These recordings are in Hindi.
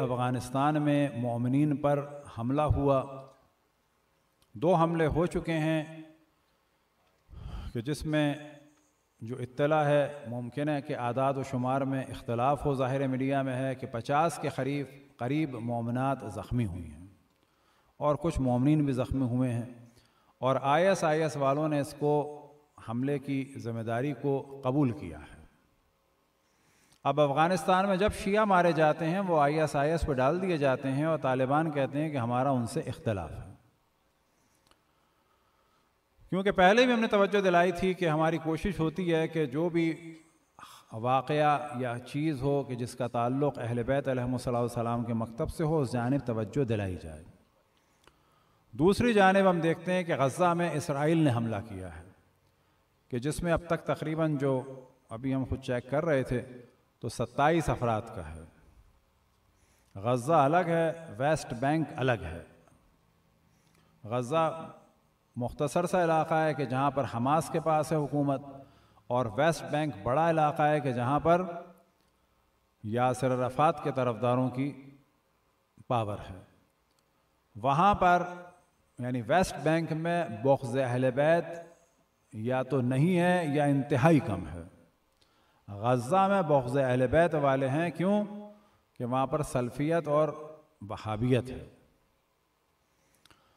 अफ़गानिस्तान में ममिन पर हमला हुआ दो हमले हो चुके हैं कि जिसमें जो इत्तला है मुमकिन है कि आदाद व शुमार में इख्तलाफ हो ज़ाहिर मीडिया में है कि पचास के करीब करीब ममिनत ज़ख्मी हुई हैं और कुछ ममिन भी ज़ख्मी हुए हैं और आई एस आई एस वालों ने इसको हमले की ज़िम्मेदारी को कबूल किया है अब अफ़गानिस्तान में जब शिया मारे जाते हैं वो आई एस आई एस पर डाल दिए जाते हैं और तालिबान कहते हैं कि हमारा उनसे इख्तलाफ है क्योंकि पहले भी हमने तवज्जो दिलाई थी कि हमारी कोशिश होती है कि जो भी वाक़ या चीज़ हो कि जिसका ताल्लुक़ अहल बैतम के मकतब से हो उस जानब तवज्जो दिलाई जाए दूसरी जानब हम देखते हैं कि गज़ा में इसराइल ने हमला किया है कि जिसमें अब तक तकरीबन जो अभी हम खुद चेक कर रहे थे तो सत्ताईस अफराद का है गज़ा अलग है वेस्ट बैंक अलग है गज़ा मुख्तसर सा इलाका है कि जहाँ पर हमास के पास है हुकूमत और वेस्ट बैंक बड़ा इलाका है कि जहाँ पर यासर रफात के तरफदारों की पावर है वहाँ पर यानी वेस्ट बैंक में बख्ज़ अहल बैत या तो नहीं है या इंतहाई कम है गज़ा में बगज़ अहलबैत बैत वाले हैं क्यों कि वहाँ पर सल्फियत और बहाबियत है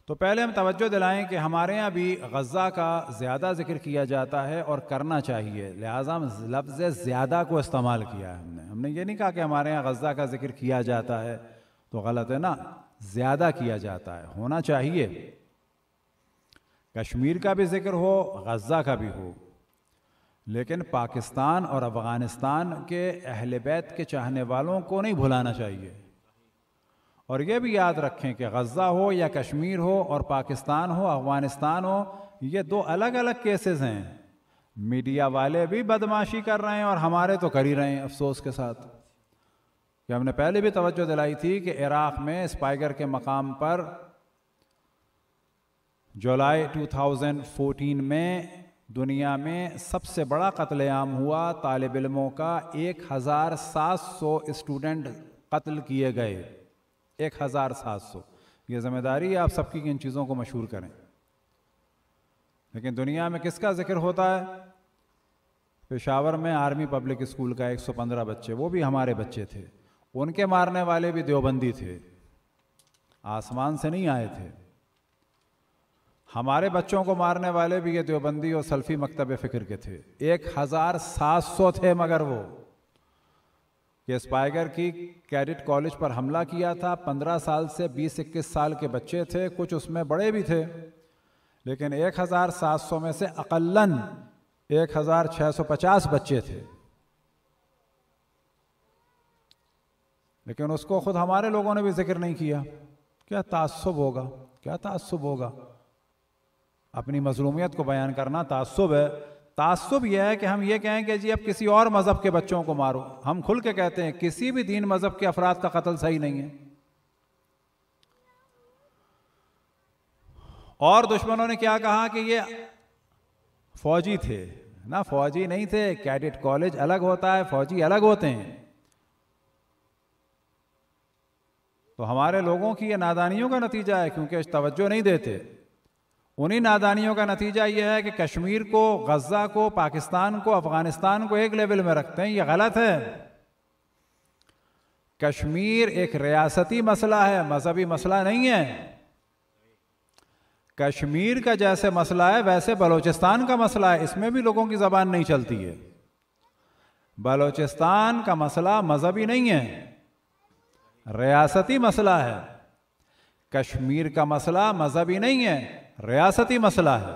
तो पहले हम तवज्जो दिलाएं कि हमारे यहाँ भी गज़ा का ज़्यादा जिक्र किया जाता है और करना चाहिए लिहाजा हम लफ्ज़ ज़्यादा को इस्तेमाल किया है हमने हमने ये नहीं कहा कि हमारे यहाँ गज़ा का जिक्र किया जाता है तो गलत है ना ज़्यादा किया जाता है होना चाहिए कश्मीर का भी जिक्र हो गज़ा का भी हो लेकिन पाकिस्तान और अफ़गानिस्तान के अहल बैत के चाहने वालों को नहीं भुलाना चाहिए और ये भी याद रखें कि गज़ा हो या कश्मीर हो और पाकिस्तान हो अफ़गानिस्तान हो ये दो अलग अलग केसेस हैं मीडिया वाले भी बदमाशी कर रहे हैं और हमारे तो कर ही रहे हैं अफसोस के साथ कि हमने पहले भी तवज्जो दिलाई थी कि इराक़ में स्पाइगर के मकाम पर जुलाई 2014 में दुनिया में सबसे बड़ा कत्लेआम हुआ तालब इलमों का एक हज़ार सात सौ स्टूडेंट कत्ल किए गए एक हज़ार सात सौ ये ज़िम्मेदारी आप सबकी इन चीज़ों को मशहूर करें लेकिन दुनिया में किसका जिक्र होता है पेशावर में आर्मी पब्लिक स्कूल का 115 बच्चे वो भी हमारे बच्चे थे उनके मारने वाले भी देवबंदी थे आसमान से नहीं आए थे हमारे बच्चों को मारने वाले भी ये देवबंदी और सल्फी मकतब फ़िक्र के थे एक हज़ार सात सौ थे मगर वो ये स्पाइगर की कैडिट कॉलेज पर हमला किया था पंद्रह साल से बीस इक्कीस साल के बच्चे थे कुछ उसमें बड़े भी थे लेकिन एक हज़ार सात सौ में से अकलन एक हज़ार छः सौ पचास बच्चे थे लेकिन उसको ख़ुद हमारे लोगों ने भी जिक्र नहीं किया क्या तासुब होगा क्या तासुब होगा अपनी मजलूमियत को बयान करना तसब है तसब यह है कि हम ये कहें कि जी अब किसी और मज़हब के बच्चों को मारो हम खुल के कहते हैं किसी भी दीन मज़हब के अफराद का कत्ल सही नहीं है और दुश्मनों ने क्या कहा कि ये फौजी थे ना फौजी नहीं थे कैडेट कॉलेज अलग होता है फौजी अलग होते हैं तो हमारे लोगों की ये नादानियों का नतीजा है क्योंकि तवज्जो नहीं देते उन्हीं नादानियों का नतीजा यह है कि कश्मीर को गज़ा को पाकिस्तान को अफ़गानिस्तान को एक लेवल में रखते हैं यह गलत है कश्मीर एक रियासती मसला है मजहबी मसला नहीं है कश्मीर का जैसे मसला है वैसे बलूचिस्तान का मसला है इसमें भी लोगों की ज़बान नहीं चलती है बलूचिस्तान का मसला मजहबी नहीं है रियासती मसला है कश्मीर का मसला मजहबी नहीं है रियासती मसला है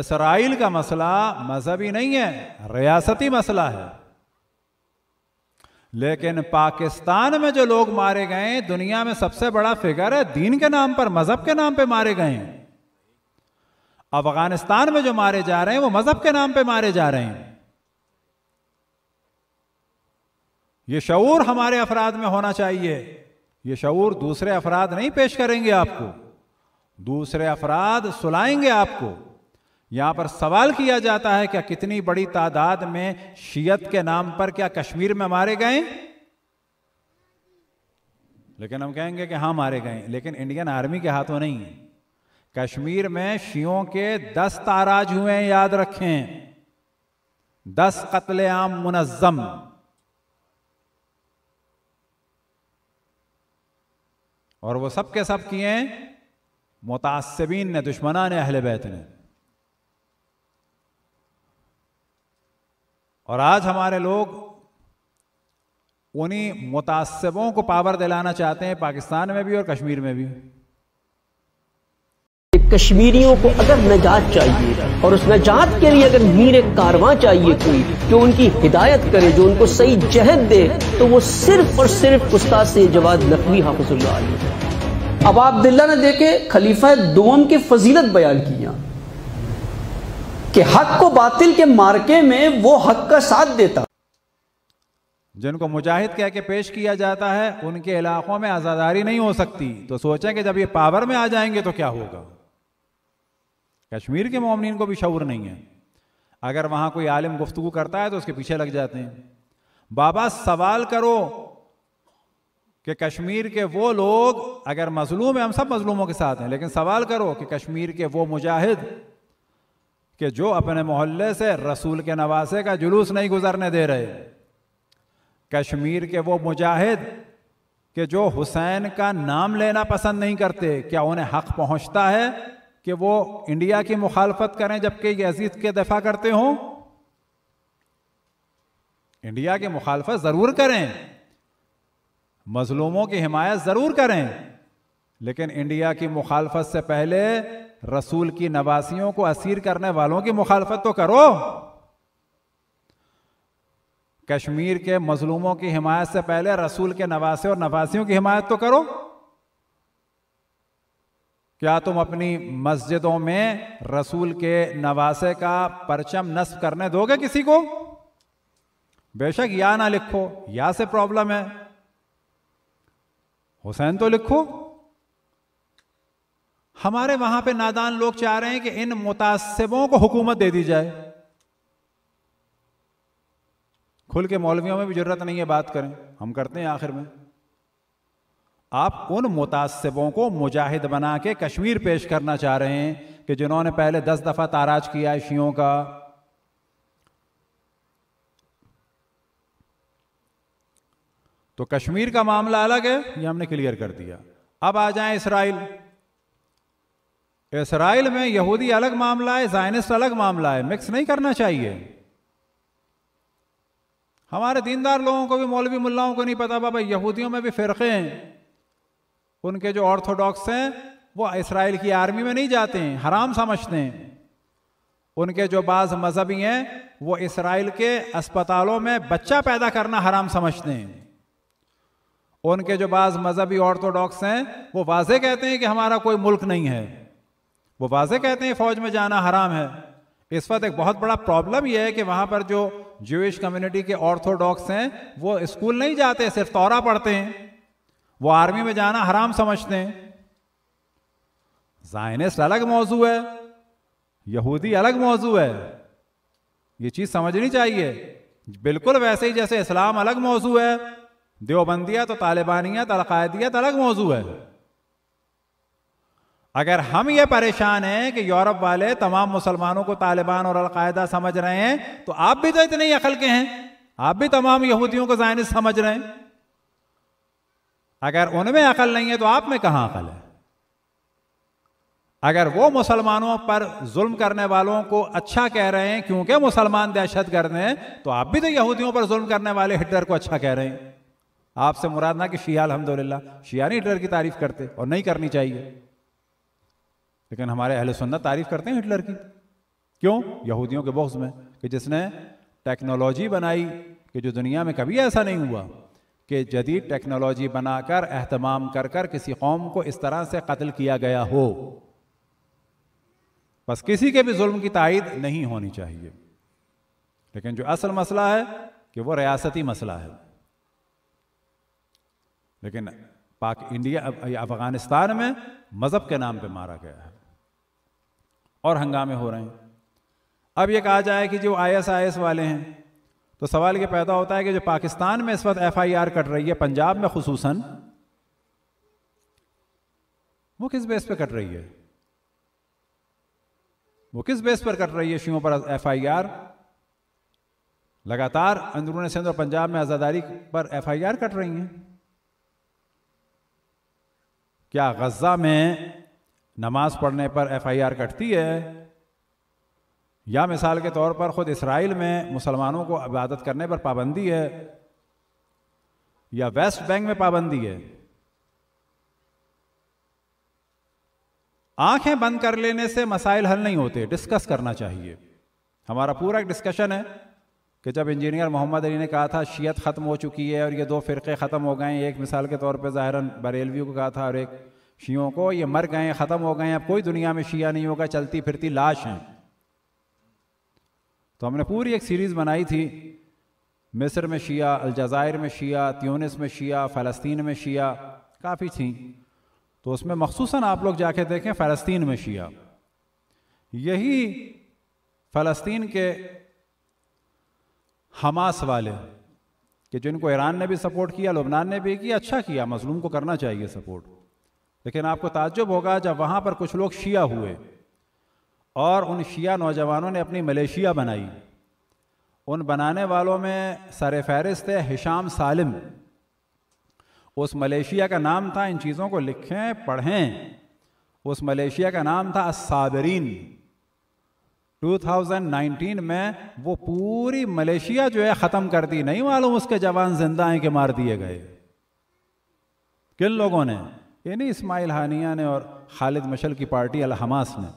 इसराइल का मसला मजहबी नहीं है रियासती मसला है लेकिन पाकिस्तान में जो लोग मारे गए दुनिया में सबसे बड़ा फिगर है दीन के नाम पर मजहब के नाम पे मारे गए हैं अफगानिस्तान में जो मारे जा रहे हैं वो मजहब के नाम पे मारे जा रहे हैं ये शूर हमारे अफराद में होना चाहिए ये शूर दूसरे अफराद नहीं पेश करेंगे आपको दूसरे अफराद सुलाएंगे आपको यहाँ पर सवाल किया जाता है क्या कितनी बड़ी तादाद में शीयत के नाम पर क्या कश्मीर में मारे गए लेकिन हम कहेंगे कि हाँ मारे गए लेकिन इंडियन आर्मी के हाथों नहीं है कश्मीर में शियों के दस ताराज हुए हैं याद रखें दस आम मुनज़म और वो सब के सब किए हैं मुतासबीन ने दुश्मना ने अहल बैत ने और आज हमारे लोग उन्हीं मुतासबों को पावर दिलाना चाहते हैं पाकिस्तान में भी और कश्मीर में भी कश्मीरियों को अगर नजात चाहिए और उस नजात के लिए अगर मीर कारवां चाहिए कोई जो उनकी हिदायत करे जो उनको सही जहद दे तो वो सिर्फ और सिर्फ उस्ताद से जवाब नकवी हाफिजुल्ला अब आप दिल्ला ने देखे खलीफा दोम की फजीलत बयान की यहां कि हक को बातिल के मार्के में वो हक का साथ देता जिनको मुजाहिद कह के पेश किया जाता है उनके इलाकों में आज़ादारी नहीं हो सकती तो सोचें कि जब ये पावर में आ जाएंगे तो क्या होगा कश्मीर के मोमिन को भी शौर नहीं है अगर वहां कोई आलिम गुफ्तु करता है तो उसके पीछे लग जाते हैं बाबा सवाल करो कि कश्मीर के वो लोग अगर मजलूम है हम सब मजलूमों के साथ हैं लेकिन सवाल करो कि कश्मीर के वो मुजाहिद के जो अपने मोहल्ले से रसूल के नवासे का जुलूस नहीं गुजरने दे रहे कश्मीर के वो मुजाहिद के जो हुसैन का नाम लेना पसंद नहीं करते क्या उन्हें हक पहुंचता है कि वो इंडिया की मुखालफत करें जबकि अजीत के दफा करते हों इंडिया की मुखालफत ज़रूर करें मजलूमों की हिमायत जरूर करें लेकिन इंडिया की मुखालफत से पहले रसूल की नवासियों को असीर करने वालों की मुखालफत तो करो कश्मीर के मजलूमों की हिमायत से पहले रसूल के नवासे और नवासियों की हिमायत तो करो क्या तुम अपनी मस्जिदों में रसूल के नवासे का परचम नस्ब करने दोगे किसी को बेशक या ना लिखो या से प्रॉब्लम है हुसैन तो लिखो हमारे वहां पे नादान लोग चाह रहे हैं कि इन मुतासिबों को हुकूमत दे दी जाए खुल के मौलवियों में भी जरूरत नहीं है बात करें हम करते हैं आखिर में आप उन मुतासिबों को मुजाहिद बना के कश्मीर पेश करना चाह रहे हैं कि जिन्होंने पहले दस दफा ताराज किया है शियों का तो कश्मीर का मामला अलग है ये हमने क्लियर कर दिया अब आ जाए इसराइल इसराइल में यहूदी अलग मामला है जायनिस्ट अलग मामला है मिक्स नहीं करना चाहिए हमारे दीनदार लोगों को भी मौलवी मुल्लाओं को नहीं पता बाबा यहूदियों में भी फ़िरक़े हैं उनके जो ऑर्थोडॉक्स हैं वो इसराइल की आर्मी में नहीं जाते हैं हराम समझते हैं उनके जो बाज़ मजहबी हैं वो इसराइल के अस्पतालों में बच्चा पैदा करना हराम समझते हैं उनके जो बाज़ मजहबी ऑर्थोडॉक्स हैं वो वाजे कहते हैं कि हमारा कोई मुल्क नहीं है वो वाजे कहते हैं फौज में जाना हराम है इस वक्त एक बहुत बड़ा प्रॉब्लम यह है कि वहां पर जो जूश कम्युनिटी के ऑर्थोडॉक्स हैं वो स्कूल नहीं जाते सिर्फ तौरा पढ़ते हैं वो आर्मी में जाना हराम समझते हैं जायनिस्ट अलग मौजू है यहूदी अलग मौजू है ये चीज़ समझनी चाहिए बिल्कुल वैसे ही जैसे इस्लाम अलग मौजू है देवबंदियत तो और तालिबानियत तो अलकायदियत तो अलग मौजू है अगर हम ये परेशान हैं कि यूरोप वाले तमाम मुसलमानों को तालिबान और अलकायदा समझ रहे हैं तो आप भी तो इतने ही अकल के हैं आप भी तमाम यहूदियों को जायनिस समझ रहे हैं अगर उनमें अकल नहीं है तो आप में कहां अकल है अगर वो मुसलमानों पर जुल्म करने वालों को अच्छा कह रहे हैं क्योंकि मुसलमान दहशत गर्द हैं तो आप भी तो यहूदियों पर जुल्म करने वाले हिटलर को अच्छा कह रहे हैं आपसे मुराद ना कि शिया अलहमदिल्ला शिया नहीं हिटलर की तारीफ करते और नहीं करनी चाहिए लेकिन हमारे अहल सुन्नत तारीफ करते हैं हिटलर की क्यों यहूदियों के बॉक्स में कि जिसने टेक्नोलॉजी बनाई कि जो दुनिया में कभी ऐसा नहीं हुआ कि जदीद टेक्नोलॉजी बनाकर अहतमाम कर कर किसी कौम को इस तरह से कत्ल किया गया हो बस किसी के भी जुल्म की तायद नहीं होनी चाहिए लेकिन जो असल मसला है कि वो रियासती मसला है लेकिन पाक इंडिया अफगानिस्तान में मज़हब के नाम पे मारा गया है और हंगामे हो रहे हैं अब ये कहा जाए कि जो आई एस वाले हैं तो सवाल ये पैदा होता है कि जो पाकिस्तान में इस वक्त एफ आई आर कट रही है पंजाब में खसूस वो किस बेस पे कट रही है वो किस बेस पर कट रही है शियों पर एफ आई आर लगातार अंदरून सिंध और पंजाब में आज़ादारी पर एफ आई आर कट रही हैं क्या गजा में नमाज पढ़ने पर एफआईआर कटती है या मिसाल के तौर पर ख़ुद इसराइल में मुसलमानों को इबादत करने पर पाबंदी है या वेस्ट बैंक में पाबंदी है आंखें बंद कर लेने से मसाइल हल नहीं होते डिस्कस करना चाहिए हमारा पूरा एक डिस्कशन है कि जब इंजीनियर मोहम्मद अली ने कहा था शीयत ख़त्म हो चुकी है और ये दो फ़िरके ख़त्म हो गए एक मिसाल के तौर पर ज़ाहिर बरेलवी को कहा था और एक शीयों को ये मर गए ख़त्म हो गए अब कोई दुनिया में शीह नहीं होगा चलती फिरती लाश हैं तो हमने पूरी एक सीरीज़ बनाई थी मिस्र में शिया अलजायर में शिया त्यूनिस में शिया फ़लस्तीन में शिया काफ़ी थी तो उसमें मखसूस आप लोग जाके देखें फ़लस्तीन में शिया यही फ़लस्तीन के हमास वाले कि जिनको ईरान ने भी सपोर्ट किया लुबनान ने भी किया अच्छा किया मजलूम को करना चाहिए सपोर्ट लेकिन आपको ताज्जुब होगा जब वहाँ पर कुछ लोग शिया हुए और उन शिया नौजवानों ने अपनी मलेशिया बनाई उन बनाने वालों में सर फहरिस्त है हिशाम सालिम उस मलेशिया का नाम था इन चीज़ों को लिखें पढ़ें उस मलेशिया का नाम था असाबरीन 2019 में वो पूरी मलेशिया जो है ख़त्म कर दी नहीं मालूम उसके जवान जिंदा हैं कि मार दिए गए किन लोगों ने नहीं इस्माइल हानिया ने और खालिद मशल की पार्टी अल हमास ने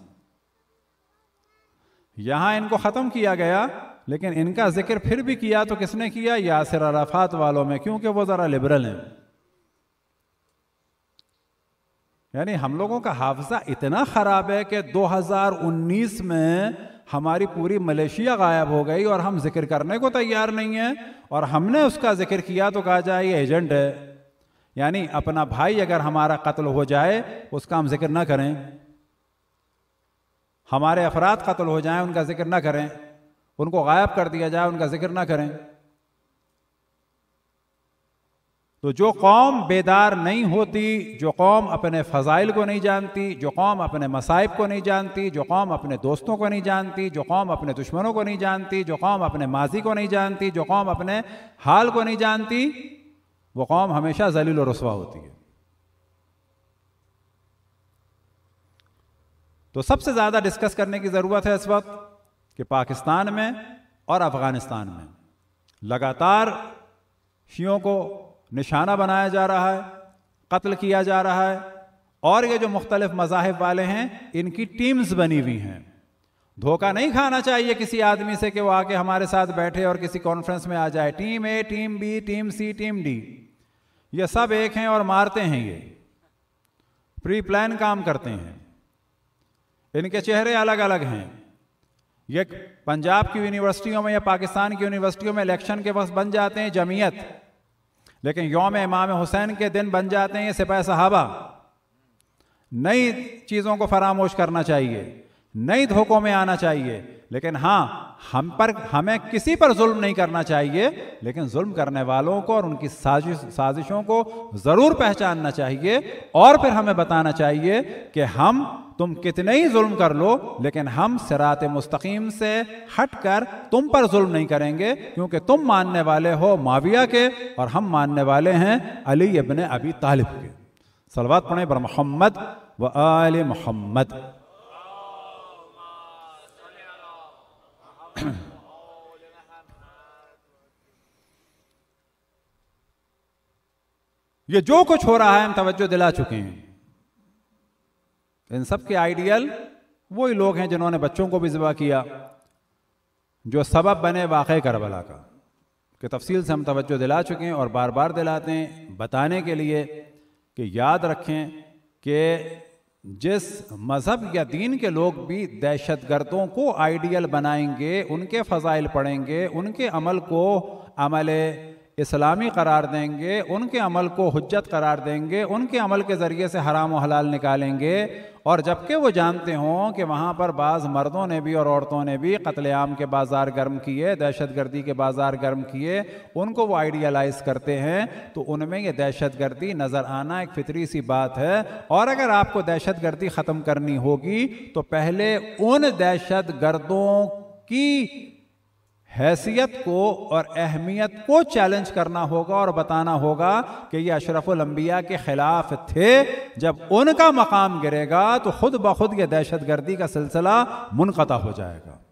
यहां इनको ख़त्म किया गया लेकिन इनका जिक्र फिर भी किया तो किसने किया यासर अराफात वालों में क्योंकि वो ज़रा लिबरल हैं यानी हम लोगों का हाफजा इतना ख़राब है कि 2019 में हमारी पूरी मलेशिया गायब हो गई और हम जिक्र करने को तैयार नहीं है और हमने उसका जिक्र किया तो कहा जाए ये एजेंट है यानी अपना भाई अगर हमारा कत्ल हो जाए उसका हम जिक्र ना करें हमारे अफराद कत्ल हो जाए उनका जिक्र ना करें उनको गायब कर दिया जाए उनका जिक्र ना करें तो जो कौम बेदार नहीं होती जो कौम अपने फ़ज़ाइल को नहीं जानती जो कौम अपने मसाइब को नहीं जानती जो कौम अपने दोस्तों को नहीं जानती जो कौम अपने दुश्मनों को नहीं जानती जो कौम अपने माजी को नहीं जानती जो कौम अपने हाल को नहीं जानती वो कौम हमेशा जलील और रसवा होती है तो सबसे ज़्यादा डिस्कस करने की ज़रूरत है इस वक्त कि पाकिस्तान में और अफ़गानिस्तान में लगातार शियों को निशाना बनाया जा रहा है कत्ल किया जा रहा है और ये जो मुख्तलिफ मजाहब वाले हैं इनकी टीम्स बनी हुई हैं धोखा नहीं खाना चाहिए किसी आदमी से कि वो आके हमारे साथ बैठे और किसी कॉन्फ्रेंस में आ जाए team A team B team C team D ये सब एक हैं और मारते हैं ये प्री प्लान काम करते हैं इनके चेहरे अलग अलग हैं ये पंजाब की यूनिवर्सिटियों में या पाकिस्तान की यूनिवर्सिटियों में इलेक्शन के वक्त बन जाते हैं जमीयत लेकिन योम इमाम हुसैन के दिन बन जाते हैं ये सिपाही सहाबा नई चीज़ों को फरामोश करना चाहिए नहीं धोखों में आना चाहिए लेकिन हाँ हम पर हमें किसी पर जुल्म नहीं करना चाहिए लेकिन जुल्म करने वालों को और उनकी साजिश साजिशों को जरूर पहचानना चाहिए और फिर हमें बताना चाहिए कि हम तुम कितने ही जुल्म कर लो लेकिन हम सिरात मुस्तकीम से हटकर तुम पर जुल्म नहीं करेंगे क्योंकि तुम मानने वाले हो माविया के और हम मानने वाले हैं अली इबन अबी तालिब के सलवात पढ़े बर मोहम्मद व आल मोहम्मद ये जो कुछ हो रहा है हम तवज्जो दिला चुके हैं इन सब के आइडियल वही लोग हैं जिन्होंने बच्चों को भी ज़बा किया जो सबब बने वाक़ करबला का कि तफसील से हम तवज्जो दिला चुके हैं और बार बार दिलाते हैं बताने के लिए कि याद रखें कि जिस मज़हब या दीन के लोग भी दहशत गर्दों को आइडियल बनाएंगे उनके फ़जाइल पढ़ेंगे उनके अमल को अमल इस्लामी करार देंगे उनके अमल को हजत करार देंगे उनके अमल के ज़रिए से हराम हलाल निकालेंगे और जबकि वो जानते हों कि वहाँ पर बाज़ मर्दों ने भी और औरतों ने भी कत्लेआम के बाज़ार गर्म किए दहशत गर्दी के बाज़ार गर्म किए उनको वो आइडियलाइज़ करते हैं तो उनमें ये दहशत गर्दी नज़र आना एक फितरी सी बात है और अगर आपको दहशत गर्दी ख़त्म करनी होगी तो पहले उन दहशत गर्दों की हैसियत को और अहमियत को चैलेंज करना होगा और बताना होगा कि ये अशरफुलंबिया के खिलाफ थे जब उनका मकाम गिरेगा तो खुद ब खुद ये दहशत गर्दी का सिलसिला मुनक़ा हो जाएगा